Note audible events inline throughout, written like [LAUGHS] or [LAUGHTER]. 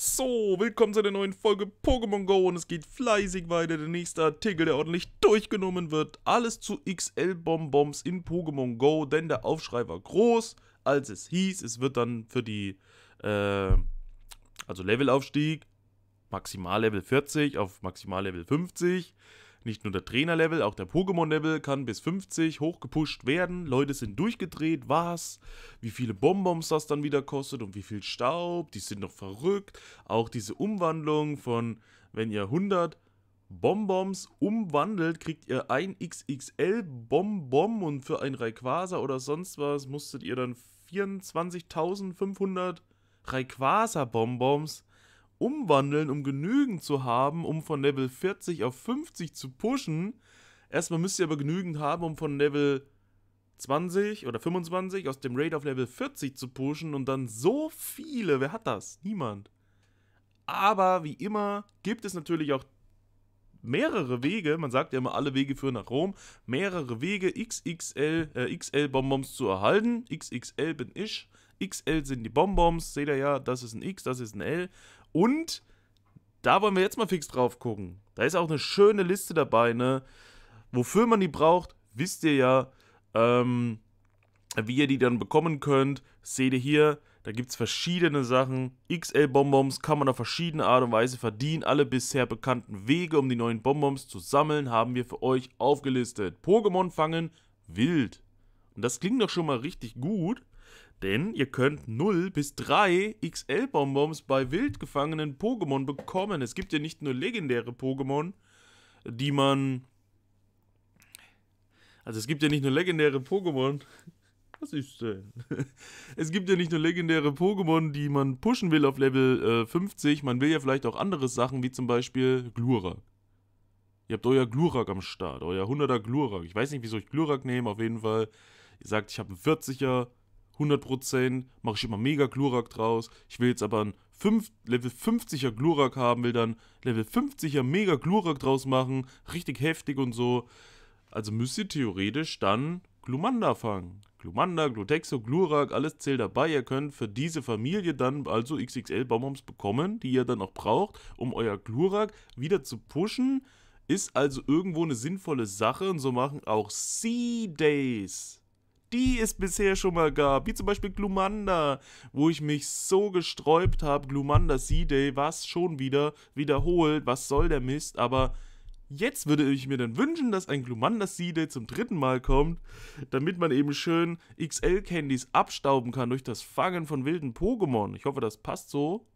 So, willkommen zu einer neuen Folge Pokémon Go und es geht fleißig weiter. Der nächste Artikel, der ordentlich durchgenommen wird. Alles zu XL-Bonbons in Pokémon Go, denn der Aufschrei war groß, als es hieß, es wird dann für die, äh, also Levelaufstieg, maximal Level 40 auf maximal Level 50 nicht nur der Trainerlevel, auch der Pokémon-Level kann bis 50 hochgepusht werden. Leute sind durchgedreht, was? Wie viele Bonbons das dann wieder kostet und wie viel Staub? Die sind doch verrückt. Auch diese Umwandlung von, wenn ihr 100 Bonbons umwandelt, kriegt ihr ein XXL Bonbon und für ein Rayquaza oder sonst was musstet ihr dann 24.500 Rayquaza Bonbons umwandeln, um genügend zu haben, um von Level 40 auf 50 zu pushen. Erstmal müsst ihr aber genügend haben, um von Level 20 oder 25 aus dem Raid auf Level 40 zu pushen und dann so viele. Wer hat das? Niemand. Aber wie immer gibt es natürlich auch mehrere Wege, man sagt ja immer, alle Wege führen nach Rom, mehrere Wege, XXL, äh, XL Bonbons zu erhalten. XXL bin ich, XL sind die Bonbons, seht ihr ja, das ist ein X, das ist ein L. Und da wollen wir jetzt mal fix drauf gucken. Da ist auch eine schöne Liste dabei, ne? Wofür man die braucht, wisst ihr ja. Ähm, wie ihr die dann bekommen könnt, seht ihr hier. Da gibt es verschiedene Sachen. XL-Bonbons kann man auf verschiedene Art und Weise verdienen. Alle bisher bekannten Wege, um die neuen Bonbons zu sammeln, haben wir für euch aufgelistet. Pokémon fangen wild. Und das klingt doch schon mal richtig gut. Denn ihr könnt 0 bis 3 XL-Bonbons bei wild gefangenen Pokémon bekommen. Es gibt ja nicht nur legendäre Pokémon, die man... Also es gibt ja nicht nur legendäre Pokémon... [LAUGHS] Was ist denn? [LAUGHS] es gibt ja nicht nur legendäre Pokémon, die man pushen will auf Level äh, 50. Man will ja vielleicht auch andere Sachen, wie zum Beispiel Glurak. Ihr habt euer Glurak am Start, euer 100er Glurak. Ich weiß nicht, wieso ich Glurak nehme, auf jeden Fall. Ihr sagt, ich habe einen 40er 100%, mache ich immer mega Glurak draus. Ich will jetzt aber einen 5, Level 50er Glurak haben, will dann Level 50er mega Glurak draus machen, richtig heftig und so. Also müsst ihr theoretisch dann Glumanda fangen. Glumanda, Glutexo, Glurak, alles zählt dabei. Ihr könnt für diese Familie dann also XXL Bonbons bekommen, die ihr dann auch braucht, um euer Glurak wieder zu pushen. Ist also irgendwo eine sinnvolle Sache und so machen auch Sea Days die es bisher schon mal gab, wie zum Beispiel Glumanda, wo ich mich so gesträubt habe, Glumanda C-Day, was schon wieder wiederholt, was soll der Mist, aber jetzt würde ich mir dann wünschen, dass ein Glumanda C-Day zum dritten Mal kommt, damit man eben schön XL-Candies abstauben kann durch das Fangen von wilden Pokémon. Ich hoffe, das passt so.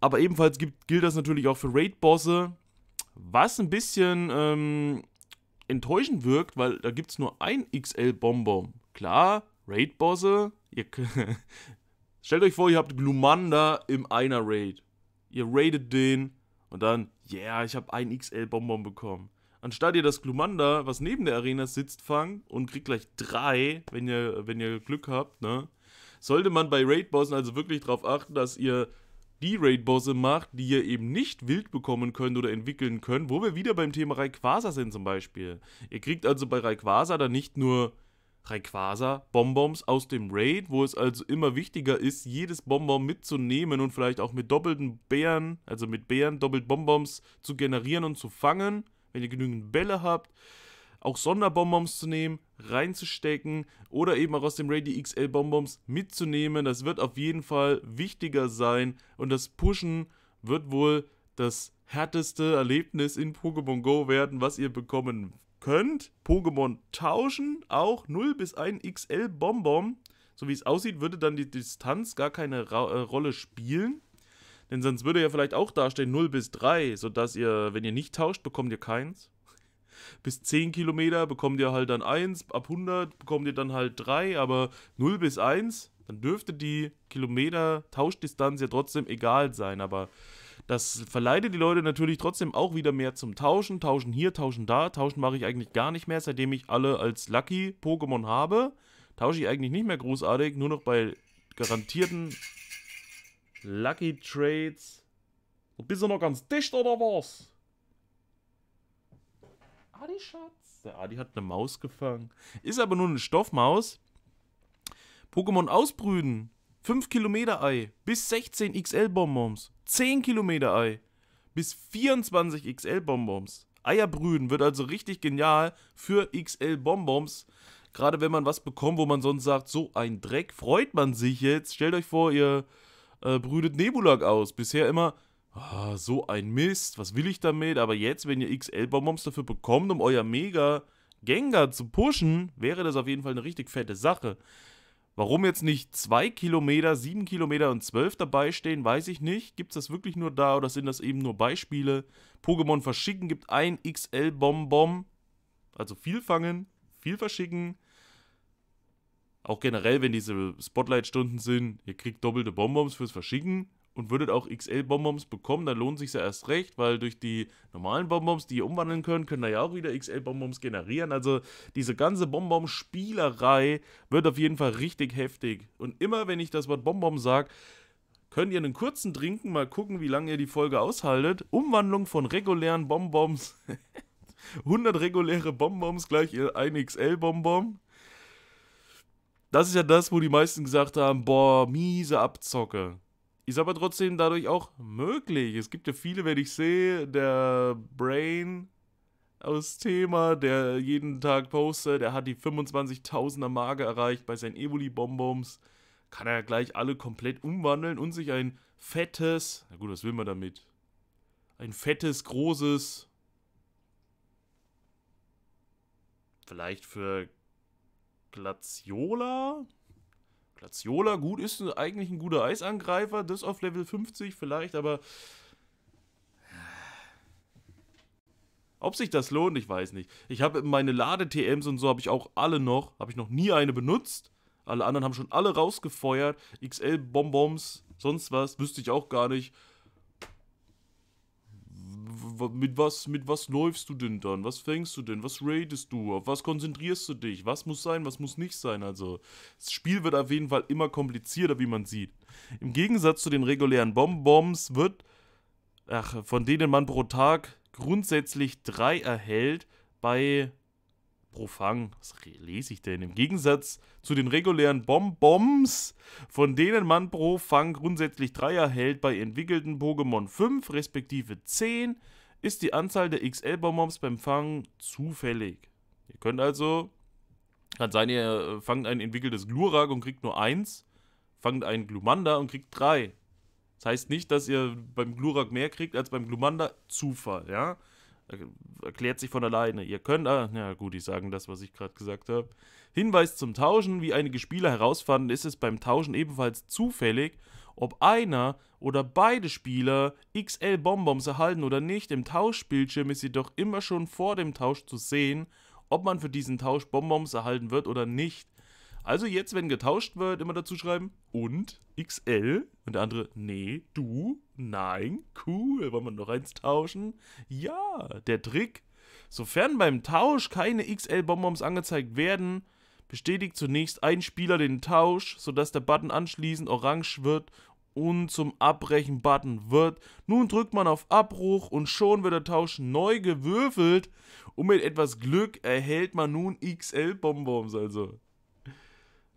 Aber ebenfalls gibt, gilt das natürlich auch für Raid-Bosse, was ein bisschen... Ähm, enttäuschend wirkt, weil da gibt es nur ein xl bonbon Klar, Raid-Bosse. [LAUGHS] Stellt euch vor, ihr habt Glumanda im einer Raid. Ihr raidet den und dann, yeah, ich habe ein XL-Bonbon bekommen. Anstatt ihr das Glumanda, was neben der Arena sitzt, fangt und kriegt gleich drei, wenn ihr, wenn ihr Glück habt, ne? Sollte man bei Raid-Bossen also wirklich darauf achten, dass ihr die Raid-Bosse macht, die ihr eben nicht wild bekommen könnt oder entwickeln könnt, wo wir wieder beim Thema Rayquaza sind zum Beispiel. Ihr kriegt also bei Rayquaza dann nicht nur Rayquaza, Bonbons aus dem Raid, wo es also immer wichtiger ist, jedes Bonbon mitzunehmen und vielleicht auch mit doppelten Bären, also mit Bären doppelt Bonbons zu generieren und zu fangen, wenn ihr genügend Bälle habt, auch Sonderbonbons zu nehmen, reinzustecken oder eben auch aus dem Ready XL Bonbons mitzunehmen. Das wird auf jeden Fall wichtiger sein und das Pushen wird wohl das härteste Erlebnis in Pokémon Go werden, was ihr bekommen könnt. Pokémon tauschen, auch 0 bis 1 XL Bonbon. So wie es aussieht, würde dann die Distanz gar keine Ra äh, Rolle spielen. Denn sonst würde ja vielleicht auch dastehen 0 bis 3, sodass ihr, wenn ihr nicht tauscht, bekommt ihr keins bis 10 Kilometer bekommt ihr halt dann 1, ab 100 bekommt ihr dann halt 3, aber 0 bis 1, dann dürfte die Kilometer-Tauschdistanz ja trotzdem egal sein, aber das verleitet die Leute natürlich trotzdem auch wieder mehr zum Tauschen. Tauschen hier, tauschen da. Tauschen mache ich eigentlich gar nicht mehr, seitdem ich alle als Lucky Pokémon habe. Tausche ich eigentlich nicht mehr großartig, nur noch bei garantierten Lucky Trades. Bist du noch ganz dicht oder was? Adi, Schatz. Der Adi hat eine Maus gefangen. Ist aber nur eine Stoffmaus. Pokémon ausbrüden. 5 Kilometer Ei bis 16 XL Bonbons. 10 Kilometer Ei bis 24 XL Bonbons. Eier brühen wird also richtig genial für XL Bonbons. Gerade wenn man was bekommt, wo man sonst sagt, so ein Dreck, freut man sich jetzt. Stellt euch vor, ihr äh, brütet Nebulak aus. Bisher immer ah, so ein Mist, was will ich damit? Aber jetzt, wenn ihr XL-Bonbons dafür bekommt, um euer Mega Gengar zu pushen, wäre das auf jeden Fall eine richtig fette Sache. Warum jetzt nicht 2 Kilometer, 7 Kilometer und 12 dabei stehen, weiß ich nicht. Gibt es das wirklich nur da oder sind das eben nur Beispiele? Pokémon verschicken gibt ein XL-Bonbon. Also viel fangen, viel verschicken. Auch generell, wenn diese Spotlight-Stunden sind, ihr kriegt doppelte Bonbons fürs Verschicken und würdet auch XL-Bonbons bekommen, dann lohnt sich ja erst recht, weil durch die normalen Bonbons, die ihr umwandeln könnt, könnt ihr ja auch wieder XL-Bonbons generieren. Also diese ganze Bonbon-Spielerei wird auf jeden Fall richtig heftig. Und immer wenn ich das Wort Bonbon sage, könnt ihr einen kurzen trinken, mal gucken, wie lange ihr die Folge aushaltet. Umwandlung von regulären Bonbons. 100 [LAUGHS] reguläre Bonbons gleich ein XL-Bonbon. Das ist ja das, wo die meisten gesagt haben, boah, miese Abzocke. Ist aber trotzdem dadurch auch möglich. Es gibt ja viele, wenn ich sehe, der Brain aus Thema, der jeden Tag postet, der hat die 25.000er Marke erreicht bei seinen Eboli-Bonbons. Kann er gleich alle komplett umwandeln und sich ein fettes, na gut, was will man damit? Ein fettes, großes, vielleicht für Glaciola? Glaciola gut ist eigentlich ein guter Eisangreifer, das auf Level 50 vielleicht, aber Ob sich das lohnt, ich weiß nicht. Ich habe meine Lade-TMs und so habe ich auch alle noch. Habe ich noch nie eine benutzt. Alle anderen haben schon alle rausgefeuert. XL-Bonbons, sonst was, wüsste ich auch gar nicht mit was, mit was läufst du denn dann? Was fängst du denn? Was raidest du? Auf was konzentrierst du dich? Was muss sein, was muss nicht sein? Also, das Spiel wird auf jeden Fall immer komplizierter, wie man sieht. Im Gegensatz zu den regulären Bomb-Bombs wird, ach, von denen man pro Tag grundsätzlich drei erhält, bei pro Was lese ich denn? Im Gegensatz zu den regulären Bonbons, von denen man pro Fang grundsätzlich 3 erhält, bei entwickelten Pokémon 5 respektive 10 ist die Anzahl der XL-Bonbons beim Fangen zufällig. Ihr könnt also, kann sein, ihr äh, fangt ein entwickeltes Glurak und kriegt nur eins, fangt einen Glumanda und kriegt drei. Das heißt nicht, dass ihr beim Glurak mehr kriegt als beim Glumanda. Zufall, ja. Erklärt sich von alleine. Ihr könnt, ah, ja gut, ich sage das, was ich gerade gesagt habe. Hinweis zum Tauschen. Wie einige Spieler herausfanden, ist es beim Tauschen ebenfalls zufällig, ob einer oder beide Spieler XL Bonbons erhalten oder nicht. Im Tauschbildschirm ist jedoch immer schon vor dem Tausch zu sehen, ob man für diesen Tausch Bonbons erhalten wird oder nicht. Also jetzt, wenn getauscht wird, immer dazu schreiben und XL und der andere nee, du, nein, cool, wollen wir noch eins tauschen? Ja, der Trick. Sofern beim Tausch keine XL-Bonbons angezeigt werden, bestätigt zunächst ein Spieler den Tausch, sodass der Button anschließend orange wird und zum Abbrechen-Button wird. Nun drückt man auf Abbruch und schon wird der Tausch neu gewürfelt und mit etwas Glück erhält man nun XL-Bonbons also.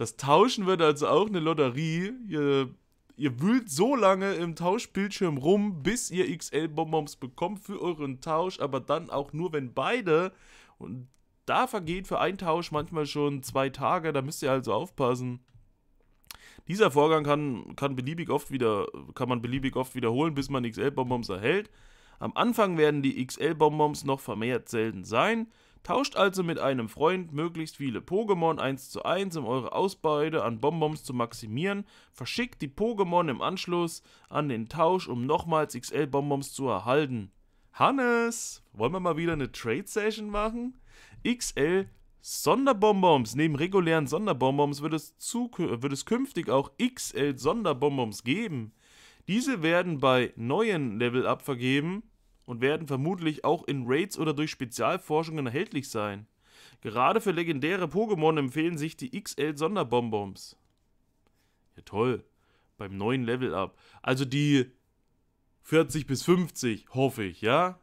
Das Tauschen wird also auch eine Lotterie. Ihr, ihr wühlt so lange im Tauschbildschirm rum, bis ihr XL-Bonbons bekommt für euren Tausch, aber dann auch nur, wenn beide. Und da vergeht für einen Tausch manchmal schon zwei Tage, da müsst ihr also aufpassen. Dieser Vorgang kann, kann, beliebig oft wieder, kann man beliebig oft wiederholen, bis man XL-Bonbons erhält. Am Anfang werden die XL-Bonbons noch vermehrt selten sein. Tauscht also mit einem Freund möglichst viele Pokémon 1 zu 1, um eure Ausbeute an Bonbons zu maximieren. Verschickt die Pokémon im Anschluss an den Tausch, um nochmals XL Bonbons zu erhalten. Hannes, wollen wir mal wieder eine Trade Session machen? XL Sonderbonbons. Neben regulären Sonderbonbons wird es, wird es künftig auch XL Sonderbonbons geben. Diese werden bei neuen Level Up vergeben und werden vermutlich auch in Raids oder durch Spezialforschungen erhältlich sein. Gerade für legendäre Pokémon empfehlen sich die XL Sonderbonbons. Ja toll, beim neuen Level Up. Also die 40 bis 50, hoffe ich, ja?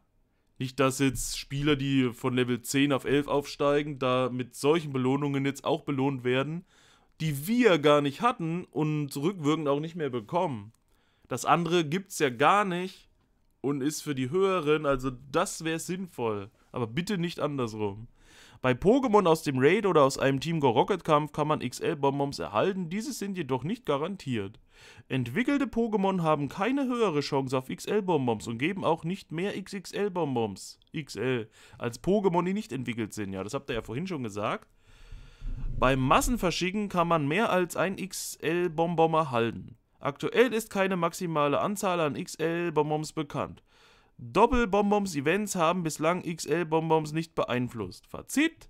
Nicht, dass jetzt Spieler, die von Level 10 auf 11 aufsteigen, da mit solchen Belohnungen jetzt auch belohnt werden, die wir gar nicht hatten und rückwirkend auch nicht mehr bekommen. Das andere gibt's ja gar nicht und ist für die höheren, also das wäre sinnvoll. Aber bitte nicht andersrum. Bei Pokémon aus dem Raid oder aus einem Team Go Rocket Kampf kann man XL Bonbons erhalten, diese sind jedoch nicht garantiert. Entwickelte Pokémon haben keine höhere Chance auf XL Bonbons und geben auch nicht mehr XXL Bonbons XL als Pokémon, die nicht entwickelt sind. Ja, das habt ihr ja vorhin schon gesagt. Beim Massenverschicken kann man mehr als ein XL Bonbon erhalten. Aktuell ist keine maximale Anzahl an XL-Bonbons bekannt. Doppel-Bonbons-Events haben bislang XL-Bonbons nicht beeinflusst. Fazit?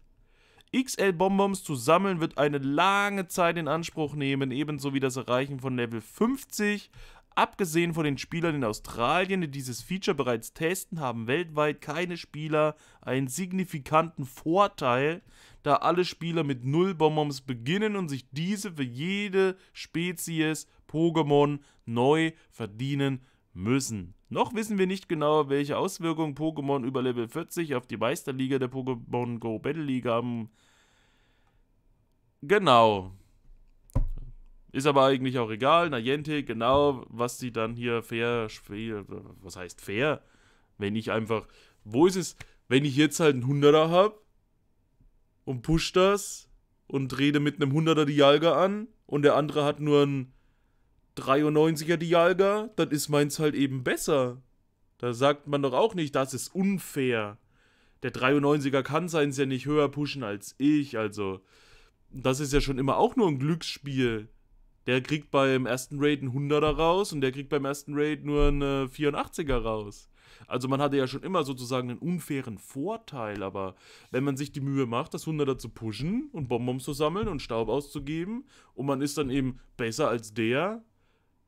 XL-Bonbons zu sammeln wird eine lange Zeit in Anspruch nehmen, ebenso wie das Erreichen von Level 50. Abgesehen von den Spielern in Australien, die dieses Feature bereits testen, haben weltweit keine Spieler einen signifikanten Vorteil, da alle Spieler mit null Bonbons beginnen und sich diese für jede Spezies Pokémon neu verdienen müssen. Noch wissen wir nicht genau, welche Auswirkungen Pokémon über Level 40 auf die Meisterliga der Pokémon Go Battle League haben. Genau. Ist aber eigentlich auch egal. Niantic, genau, was sie dann hier fair, fair, was heißt fair? Wenn ich einfach, wo ist es, wenn ich jetzt halt einen 100er habe und push das und rede mit einem 100er die Jalga an und der andere hat nur einen 93er Dialga, dann ist meins halt eben besser. Da sagt man doch auch nicht, das ist unfair. Der 93er kann seins ja nicht höher pushen als ich, also das ist ja schon immer auch nur ein Glücksspiel. Der kriegt beim ersten Raid einen 100er raus und der kriegt beim ersten Raid nur einen 84er raus. Also man hatte ja schon immer sozusagen einen unfairen Vorteil, aber wenn man sich die Mühe macht, das 100er zu pushen und Bonbons zu sammeln und Staub auszugeben und man ist dann eben besser als der,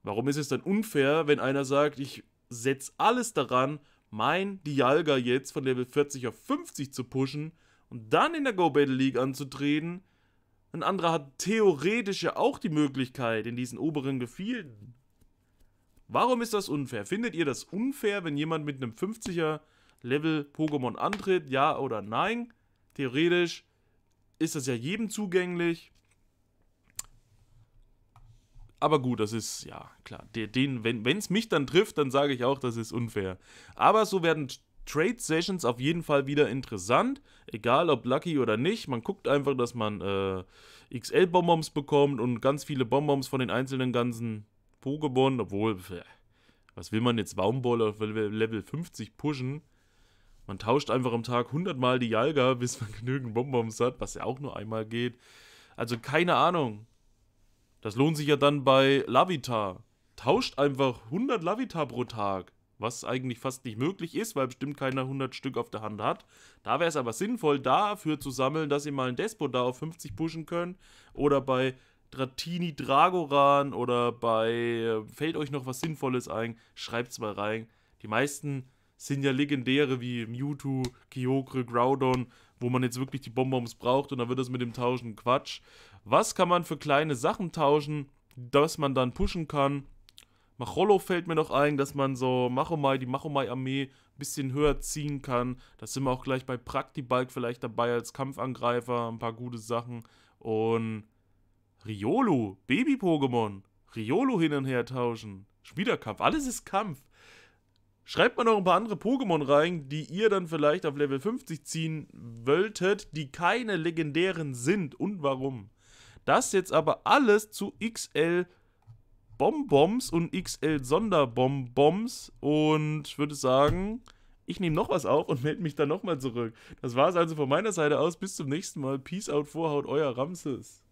Warum ist es dann unfair, wenn einer sagt, ich setze alles daran, mein Dialga jetzt von Level 40 auf 50 zu pushen und dann in der Go Battle League anzutreten? Ein anderer hat theoretisch ja auch die Möglichkeit in diesen oberen Gefilden. Warum ist das unfair? Findet ihr das unfair, wenn jemand mit einem 50er Level Pokémon antritt? Ja oder nein? Theoretisch ist das ja jedem zugänglich aber gut, das ist, ja, klar. Den, wenn es mich dann trifft, dann sage ich auch, das ist unfair. Aber so werden Trade Sessions auf jeden Fall wieder interessant. Egal ob Lucky oder nicht. Man guckt einfach, dass man äh, XL Bonbons bekommt und ganz viele Bonbons von den einzelnen ganzen Pokémon. Obwohl, was will man jetzt Baumboll auf Level 50 pushen? Man tauscht einfach am Tag 100 Mal die Jalga, [LAUGHS] bis man genügend Bonbons hat, was ja auch nur einmal geht. Also keine Ahnung. Das lohnt sich ja dann bei Lavita. Tauscht einfach 100 Lavita pro Tag, was eigentlich fast nicht möglich ist, weil bestimmt keiner 100 Stück auf der Hand hat. Da wäre es aber sinnvoll, dafür zu sammeln, dass ihr mal einen Despot da auf 50 pushen könnt. Oder bei Dratini Dragoran oder bei. Äh, fällt euch noch was Sinnvolles ein? Schreibt es mal rein. Die meisten sind ja legendäre wie Mewtwo, Kyogre, Groudon wo man jetzt wirklich die Bonbons braucht und dann wird das mit dem Tauschen Quatsch. Was kann man für kleine Sachen tauschen, dass man dann pushen kann? Macholo fällt mir noch ein, dass man so Machomai, die Machomai-Armee ein bisschen höher ziehen kann. Da sind wir auch gleich bei Praktibalk vielleicht dabei als Kampfangreifer. Ein paar gute Sachen. Und Riolu, Baby-Pokémon. Riolu hin und her tauschen. Spielerkampf. Alles ist Kampf. Schreibt mal noch ein paar andere Pokémon rein, die ihr dann vielleicht auf Level 50 ziehen wolltet, die keine legendären sind und warum. Das jetzt aber alles zu XL Bonbons und XL Sonderbonbons und würde sagen, ich nehme noch was auf und melde mich dann nochmal zurück. Das war es also von meiner Seite aus. Bis zum nächsten Mal. Peace out, Vorhaut, euer Ramses.